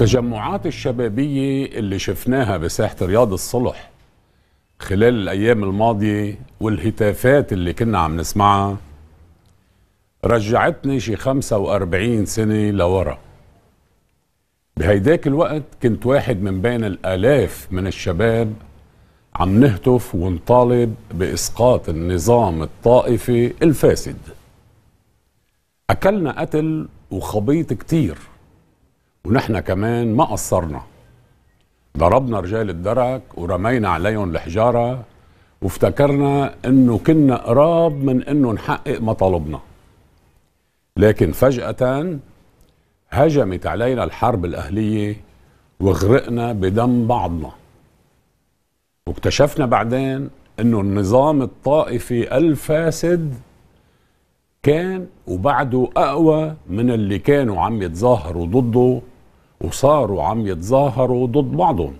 التجمعات الشبابية اللي شفناها بساحة رياض الصلح خلال الأيام الماضية والهتافات اللي كنا عم نسمعها رجعتني شي 45 سنة لورا بهيداك الوقت كنت واحد من بين الآلاف من الشباب عم نهتف ونطالب بإسقاط النظام الطائفي الفاسد أكلنا قتل وخبيط كتير ونحن كمان ما قصرنا ضربنا رجال الدرك ورمينا عليهم الحجارة وافتكرنا انه كنا قراب من انه نحقق مطالبنا لكن فجأة هجمت علينا الحرب الأهلية وغرقنا بدم بعضنا واكتشفنا بعدين انه النظام الطائفي الفاسد كان وبعده اقوى من اللي كانوا عم يتظاهروا ضده وصاروا عم يتظاهروا ضد بعضهم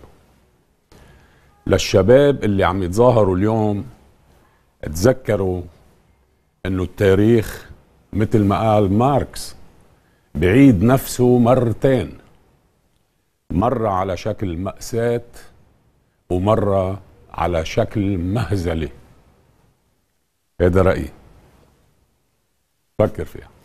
للشباب اللي عم يتظاهروا اليوم تذكروا انه التاريخ مثل ما قال ماركس بعيد نفسه مرتين مرة على شكل مأساة ومرة على شكل مهزلة هذا رأيي فكر فيها